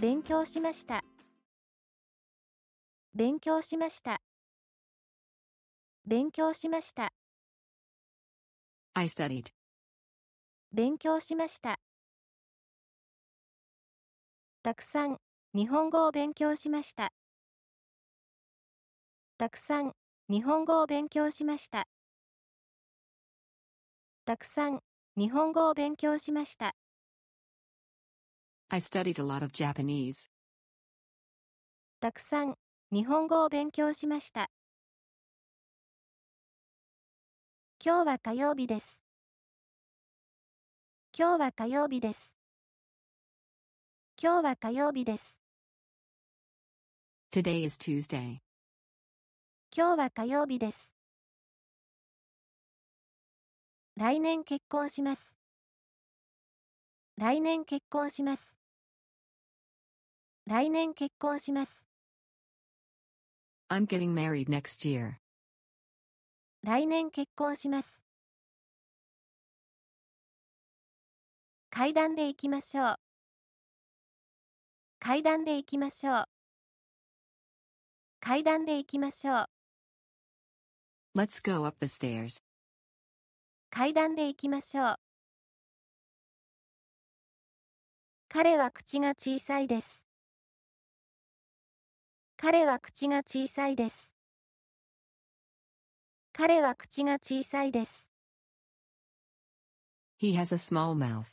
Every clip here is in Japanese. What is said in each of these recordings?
勉強しました。勉強しました。勉強しました。I studied. 勉強しました。たくさん日本語を勉強しました。たくさん日本語を勉強しました。たくさん日本語を勉強しました。I studied a lot of Japanese. たくさん日本語を勉強しました。今日は火曜日です。今日は火曜日です。今日は火曜日です。Today is Tuesday. 今日は火曜日です。来年結婚します。来年結婚します。来年結婚します。I'm getting married next year. 来年結婚します。階段で行きましょう。階段で行きましょう。階段で行きましょう。Let's go up the stairs. 階段で行きましょう。彼は口が小さいです。彼は口が小さいです。彼は口が小さいです。He has a small mouth.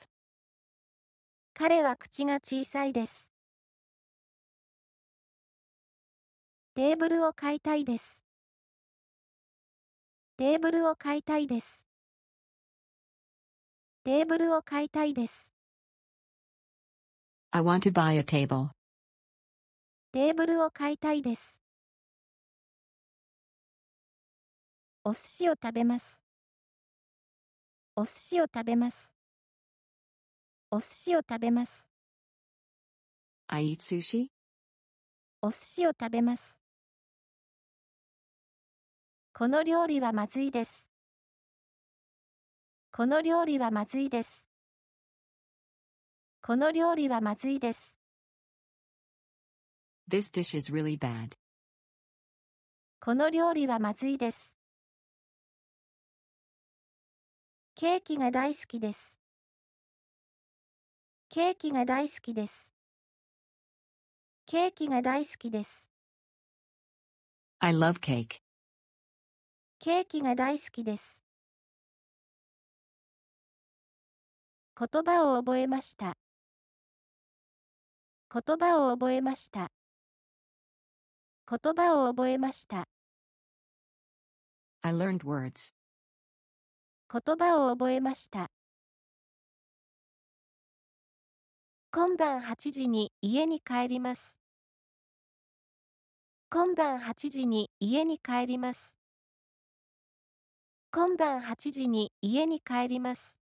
彼は口が小さいです。テーブルを買いたいです。テーブルを買いたいです。テーブルを買いたいです。I want to buy a table. テーブルを買いたいです。お寿司を食べます。お寿司を食べます。お寿司を食べます。I eat sushi. お寿司を食べます。この料理はまずいです。この料理はまずいです。この料理はまずいです。This dish is really bad. この料理はまずいです。ケーキが大好きです。ケーキが大好きです。ケーキが大好きです。I love cake. ケーキが大好きです。言葉を覚えました。言葉を覚えました。言葉を覚えました。I learned words. 言葉を覚えました。今晩8時に家に帰ります。今晩8時に家に帰ります。今晩8時に家に帰ります。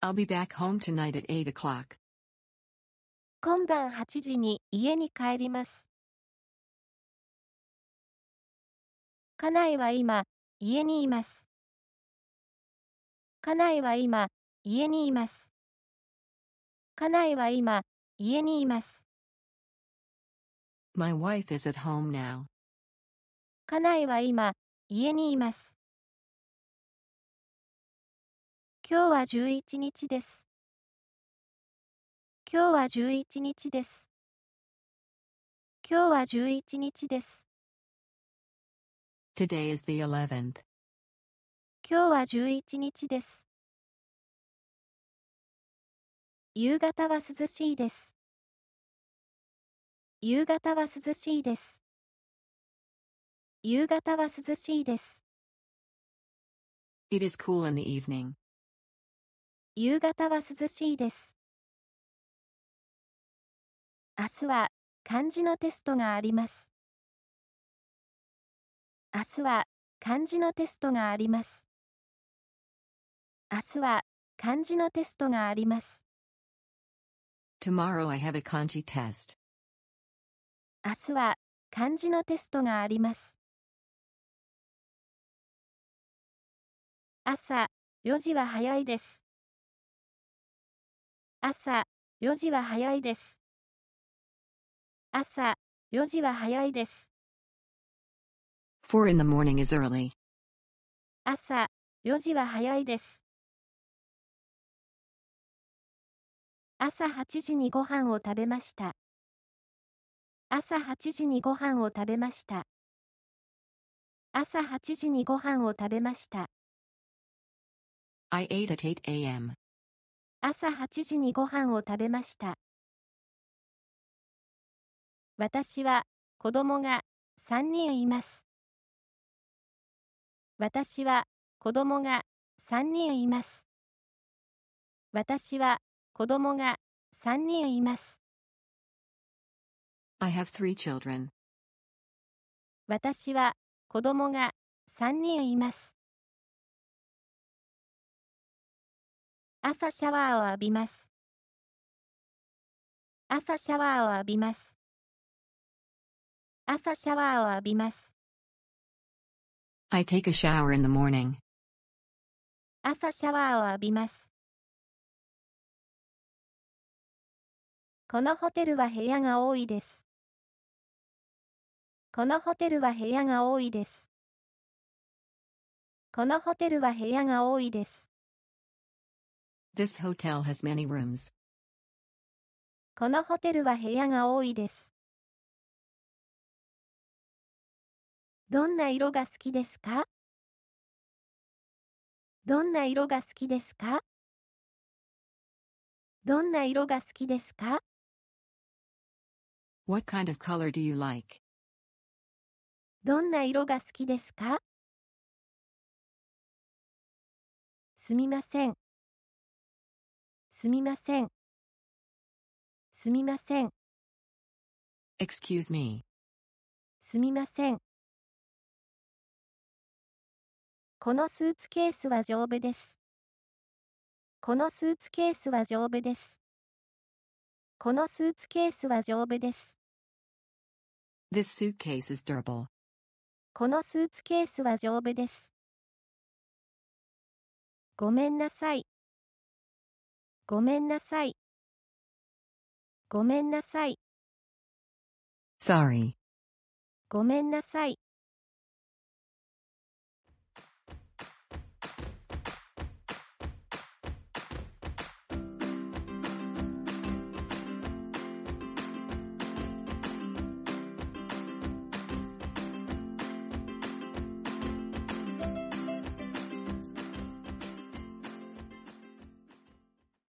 I'll be back home tonight at 8 o'clock. 今晩8時に家に帰ります。家内は今、家にいます。家内は今、家にいます。家内は今、家にいます。My wife is at home now. 家内は今、家にいます。今日は11日です。今日は11日です。今日は11日です。Today is the 11th. 今日は11日です。夕方は涼しいです。夕方は涼しいです。夕方は涼しいです。It is cool in the evening. 夕方は涼しいです。明日は漢字のテストがあります。明日は漢字のテストがあります。明日は漢字のテストがあります。Tomorrow I have a k a test. 明日は漢字のテストがあります。朝4時は早いです。朝4時は早いです。朝4時は早いです。4 in the morning is early. 朝4時は早いです。朝8時にご飯を食べました。朝8時にご飯を食べました。朝8時にご飯を食べました。I ate at 8 a.m. 朝8時にご飯を食べました。私は子供が3人います。私は子供が3人います。私は子供が3人います。I have three children. 私は子供が3人います。朝シャワーを浴びます。朝シャワーを浴びます。朝シャワーを浴びます。I take a shower in the morning. 朝シャワーを浴びます。このホテルは部屋が多いです。このホテルは部屋が多いです。このホテルは部屋が多いです。This hotel has many rooms. このホテルは部屋が多いです。どんな色が好きですかどんな色が好きですかどんな色が好きですか ?What kind of color do you like? どんな色が好きですかすみません。すみません。すみません。Excuse me. すみません。このスーツケースは丈夫です。このスーツケースは丈夫です。このスーツケースは丈夫です。This suitcase is durable. このスーツケースは丈夫です。ごめんなさい。ごめんなさい。ごめんなさい。Sorry. ごめんなさい。